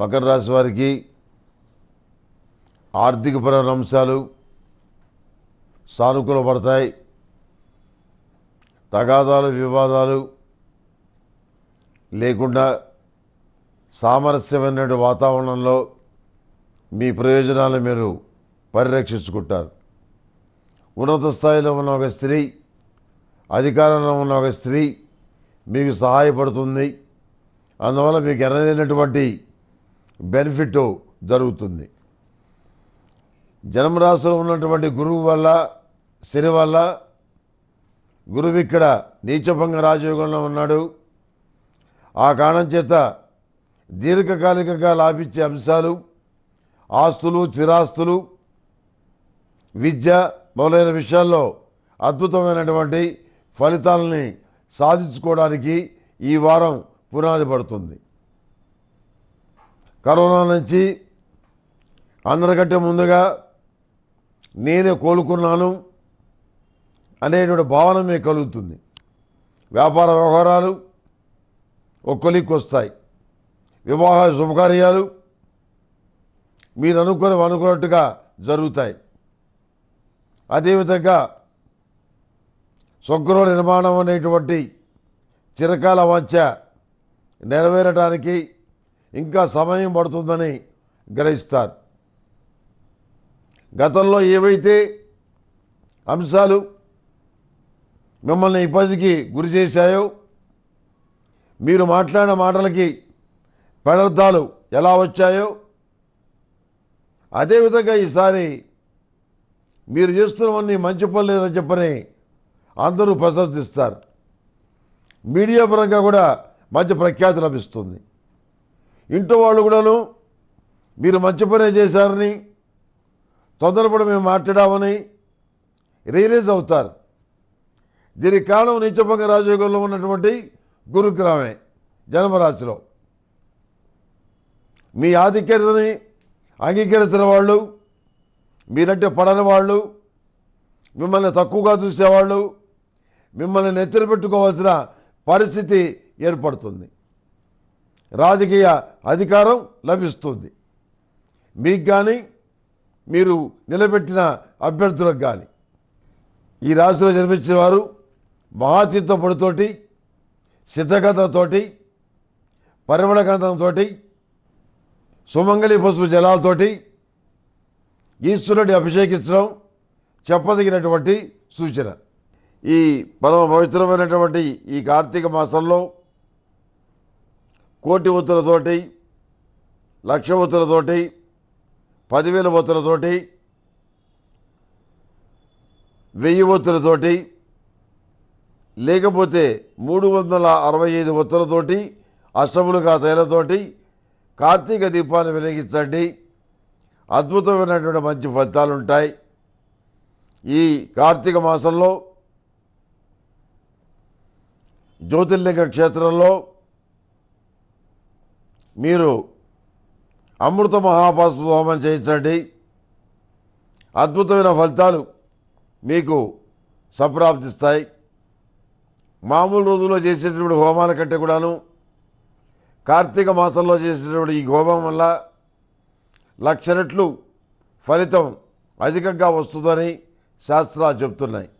మకర రాశి వారికి ఆర్థికపరమైన అంశాలు సానుకూలపడతాయి తగాదాలు వివాదాలు లేకుండా సామరస్యమైన వాతావరణంలో మీ ప్రయోజనాలు మీరు పరిరక్షించుకుంటారు ఉన్నత స్థాయిలో ఉన్న ఒక స్త్రీ అధికారంలో ఉన్న ఒక స్త్రీ మీకు సహాయపడుతుంది అందువల్ల మీకు ఎర్రలేనటువంటి బెనిఫిట్ జరుగుతుంది జన్మరాశిలో ఉన్నటువంటి గురువు వల్ల శని వల్ల గురువు ఇక్కడ నీచభంగ రాజయోగంలో ఉన్నాడు ఆ కారణం చేత దీర్ఘకాలికంగా లాభించే అంశాలు ఆస్తులు చిరాస్తులు విద్య మొదలైన విషయాల్లో అద్భుతమైనటువంటి ఫలితాలని సాధించుకోవడానికి ఈ వారం పునాది పడుతుంది కరోనా నుంచి అందరికంటే ముందుగా నేనే కోలుకున్నాను అనేటువంటి భావన మీకు కలుగుతుంది వ్యాపార వ్యవహారాలు ఒక్కలికి వస్తాయి వివాహ శుభకార్యాలు మీరు అనుకుని అనుకున్నట్టుగా జరుగుతాయి అదేవిధంగా స్వగృహ నిర్మాణం అనేటువంటి చిరకాల వాంఛ నెరవేరటానికి ఇంకా సమయం పడుతుందని గ్రహిస్తారు గతంలో ఏవైతే అంశాలు మిమ్మల్ని ఇబ్బందికి గురి చేశాయో మీరు మాట్లాడిన మాటలకి పెడర్థాలు ఎలా వచ్చాయో అదేవిధంగా ఈసారి మీరు చేస్తున్నవన్నీ మంచి పనులేదని చెప్పని అందరూ ప్రశంసిస్తారు మీడియా పరంగా కూడా మంచి ప్రఖ్యాతి లభిస్తుంది ఇంట్లో వాళ్ళు కూడాను మీరు మంచి పనే చేశారని తొందరపడి మేము మాట్లాడామని రియలైజ్ అవుతారు దీనికి కారణం నీచభంగ రాజయోగంలో ఉన్నటువంటి గురుగ్రామే జన్మరాశిలో మీ ఆధిక్యతని అంగీకరించిన వాళ్ళు మీరంటే పడని వాళ్ళు మిమ్మల్ని తక్కువగా చూసేవాళ్ళు మిమ్మల్ని నెత్తిన పెట్టుకోవాల్సిన పరిస్థితి ఏర్పడుతుంది రాజకీయ అధికారం లభిస్తుంది మీకు కానీ మీరు నిలబెట్టిన అభ్యర్థులకు కానీ ఈ రాశిలో జన్మించిన వారు మహాతీర్థపడితోటి సిద్ధగతంతోటి పరిమళగంధంతో సుమంగళి పసుపు జలాలతోటి ఈశ్వరుడి అభిషేకించడం చెప్పదగినటువంటి సూచన ఈ పరమ పవిత్రమైనటువంటి ఈ కార్తీక మాసంలో కోటి ఒత్తులతోటి లక్ష ఒత్తులతోటి పదివేల ఒత్తులతోటి వెయ్యి ఒత్తులతోటి లేకపోతే మూడు వందల అరవై ఐదు ఒత్తులతోటి అష్టములుగా తైలతోటి కార్తీక దీపాన్ని వెలిగించండి అద్భుతమైనటువంటి మంచి ఫలితాలు ఉంటాయి ఈ కార్తీక మాసంలో జ్యోతిర్లింగ క్షేత్రంలో మీరు అమృత మహాపాస్పు హోమం చేయించండి అద్భుతమైన ఫలితాలు మీకు సప్రాప్తిస్తాయి మామూలు రోజుల్లో చేసేటటువంటి హోమాల కంటే కూడాను కార్తీక మాసంలో చేసేటటువంటి ఈ హోమం వల్ల లక్ష రెట్లు ఫలితం అధికంగా వస్తుందని శాస్త్రాలు చెప్తున్నాయి